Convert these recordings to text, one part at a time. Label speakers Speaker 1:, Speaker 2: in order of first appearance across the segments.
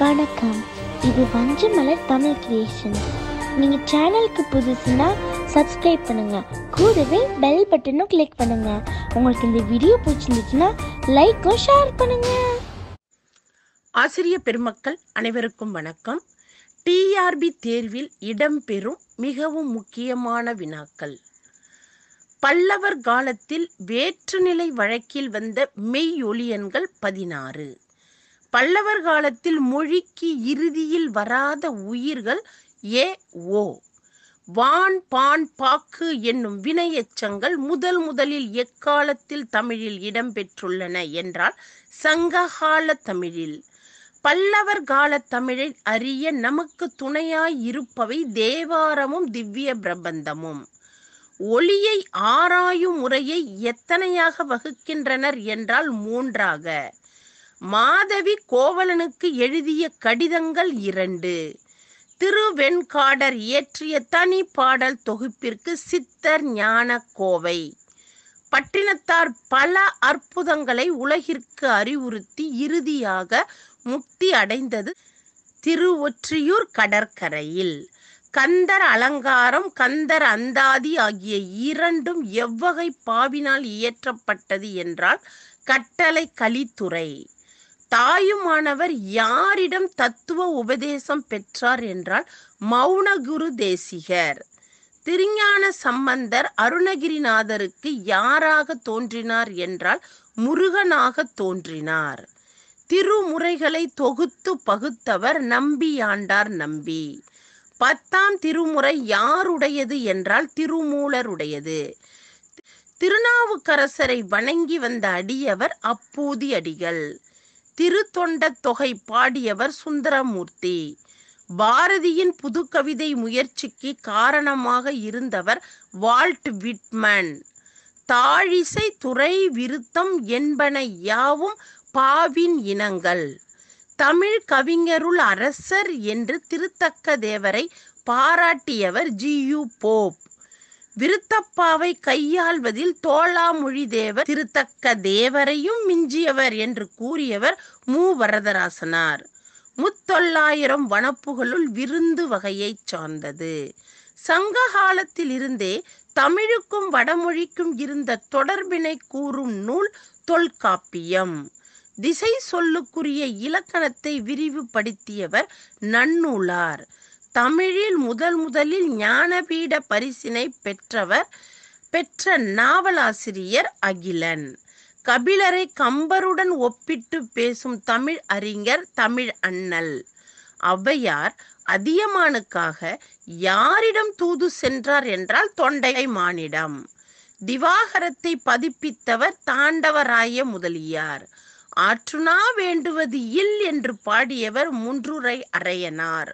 Speaker 1: வணக்கம் இது வஞ்சி தமிழ் கிரியேஷன் நீங்கள் சேனலுக்கு புதுசுனா சப்ஸ்கிரைப் பண்ணுங்கள் கூடவே பெல் பட்டனும் கிளிக் பண்ணுங்கள் உங்களுக்கு இந்த வீடியோ பிடிச்சிருந்துச்சுன்னா லைக்கும் ஷேர் பண்ணுங்கள் ஆசிரிய பெருமக்கள் அனைவருக்கும் வணக்கம் டிஆர்பி தேர்வில் இடம்பெறும் மிகவும் முக்கியமான வினாக்கள் பல்லவர் காலத்தில் வேற்றுநிலை வழக்கில் வந்த மெய்யொலியன்கள் பதினாறு பல்லவர் காலத்தில் மொழிக்கு இறுதியில் வராத உயிர்கள் ஏ ஓ வான் பான் பாக்கு என்னும் வினையச்சங்கள் முதல் முதலில் எக்காலத்தில் தமிழில் இடம்பெற்றுள்ளன என்றால் சங்ககால தமிழில் பல்லவர் கால தமிழை அறிய நமக்கு துணையாய் இருப்பவை தேவாரமும் திவ்ய பிரபந்தமும் ஒளியை ஆராயும் முறையை எத்தனையாக வகுக்கின்றனர் என்றால் மூன்றாக மாதவி கோவலனுக்கு எழுதிய கடிதங்கள் இரண்டு திருவெண்காடர் இயற்றிய தனி பாடல் தொகுப்பிற்கு சித்தர் ஞான கோவை பட்டினத்தார் பல அற்புதங்களை உலகிற்கு அறிவுறுத்தி இறுதியாக முக்தி அடைந்தது திருவொற்றியூர் கடற்கரையில் கந்தர் அலங்காரம் கந்தர் அந்தாதி ஆகிய இரண்டும் எவ்வகை பாவினால் இயற்றப்பட்டது என்றால் கட்டளை கலித்துறை தாயுமானவர் யாரிடம் தத்துவ உபதேசம் பெற்றார் என்றால் மௌனகுரு தேசிகர் திருஞான சம்பந்தர் அருணகிரிநாதருக்கு யாராக தோன்றினார் என்றால் முருகனாக தோன்றினார் திருமுறைகளை தொகுத்து பகுத்தவர் நம்பியாண்டார் நம்பி பத்தாம் திருமுறை யாருடையது என்றால் திருமூலருடையது திருநாவுக்கரசரை வணங்கி வந்த அடியவர் அப்பூதி அடிகள் திருத்தொண்ட தொகை பாடியவர் சுந்தரமூர்த்தி பாரதியின் புது கவிதை முயற்சிக்கு காரணமாக இருந்தவர் வால்ட் விட்மன் தாழிசை துறை விருத்தம் என்பன யாவும் பாவின் இனங்கள் தமிழ் கவிஞருள் அரசர் என்று திருத்தக்க தேவரை பாராட்டியவர் ஜி யு போப் விருத்தப்பாவை கையாள்வதில் தோளாமொழி தேவர் திருத்தக்க தேவரையும் மிஞ்சியவர் என்று கூறியவர் மு வரதராசனார் முத்தொள்ளாயிரம் வனப்புகளுள் விருந்து வகையைச் சார்ந்தது சங்க இருந்தே தமிழுக்கும் வடமொழிக்கும் இருந்த தொடர்பினை கூறும் நூல் தொல்காப்பியம் திசை சொல்லுக்குரிய இலக்கணத்தை விரிவுபடுத்தியவர் நன்னூலார் தமிழில் முதல் முதலில் ஞானபீட பரிசினை பெற்றவர் பெற்ற நாவலாசிரியர் அகிலன் கபிலரை கம்பருடன் ஒப்பிட்டு பேசும் தமிழ் அறிஞர் தமிழ் அண்ணல் அவையார் அதியமானுக்காக யாரிடம் தூது சென்றார் என்றால் தொண்டை மானிடம் திவாகரத்தை பதிப்பித்தவர் தாண்டவராய முதலியார் ஆற்றுனா வேண்டுவது இல் என்று பாடியவர் முன்றுரை அறையனார்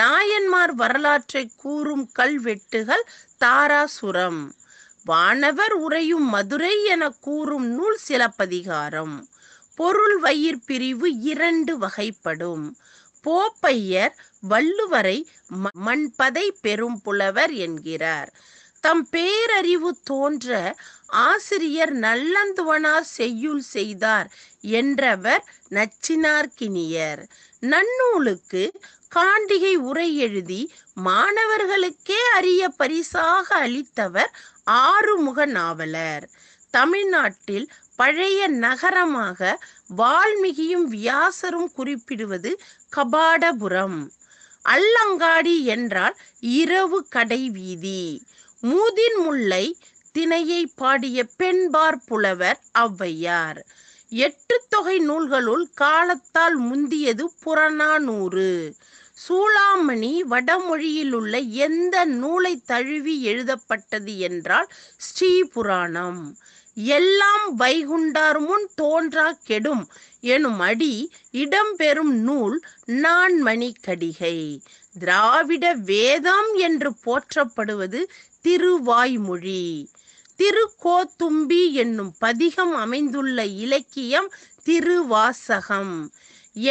Speaker 1: நாயன்மார் வரலாற்றை கூறும் கல்வெட்டுகள் தாராசுரம் வானவர் உரையும் மதுரை என கூறும் நூல் சிலப்பதிகாரம் பொருள் வயிற் பிரிவு இரண்டு வகைப்படும் போப்பையர் வள்ளுவரை மண்பதை பெரும் புலவர் என்கிறார் தம் பேரறிவு தோன்ற ஆசிரியர் நல்லந்துவனார் செய்யுள் செய்தார் என்றவர் நச்சினார்கினியர் நன்னூலுக்கு காண்டிகை உரை எழுதி மாணவர்களுக்கே அரிய பரிசாக அளித்தவர் ஆறுமுக நாவலர் தமிழ்நாட்டில் பழைய நகரமாக வால்மீகியும் வியாசரும் குறிப்பிடுவது கபாடபுரம் அல்லங்காடி என்றால் இரவு கடை வீதி மூதின் முல்லை திணையை பாடிய பெண்பார் புலவர் ஔவையார் எட்டு தொகை நூல்களுள் காலத்தால் முந்தியது புறநானூறு சூளாமணி உள்ள எந்த நூலை தழுவி எழுதப்பட்டது என்றால் ஸ்ரீ புராணம் எல்லாம் வைகுண்டார் முன் தோன்றா கெடும் எனும் அடி இடம்பெறும் நூல் நான் கடிகை திராவிட வேதம் என்று போற்றப்படுவது திருவாய்மொழி திருக்கோத்தும்பி என்னும் பதிகம் அமைந்துள்ள இலக்கியம் திருவாசகம்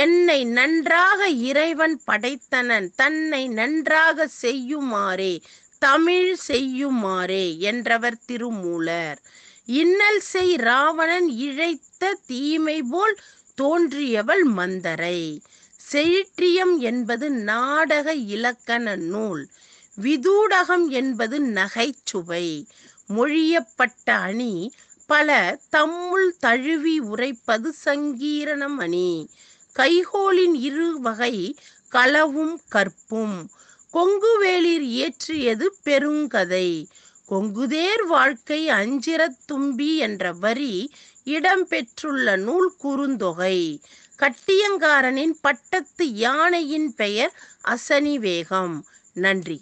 Speaker 1: என்னை நன்றாக இறைவன் படைத்தனன் தன்னை நன்றாக செய்யுமாறே தமிழ் செய்யுமாறே என்றவர் திருமூலர் இன்னல் செய் ராவணன் இழைத்த தீமை போல் தோன்றியவள் மந்தரை செயிற்றியம் என்பது நாடக இலக்கண நூல் விதூடகம் என்பது நகைச்சுவை மொழியப்பட்ட அணி பல தம்முள் தழுவி உரைப்பது சங்கீரணம் அணி கைகோளின் இரு வகை களவும் கற்பும் கொங்குவேளிர் இயற்றியது பெருங்கதை கொங்குதேர் வாழ்க்கை அஞ்சிரத் தும்பி என்ற வரி இடம்பெற்றுள்ள நூல் குறுந்தொகை கட்டியங்காரனின் பட்டத்து யானையின் பெயர் அசனிவேகம் நன்றி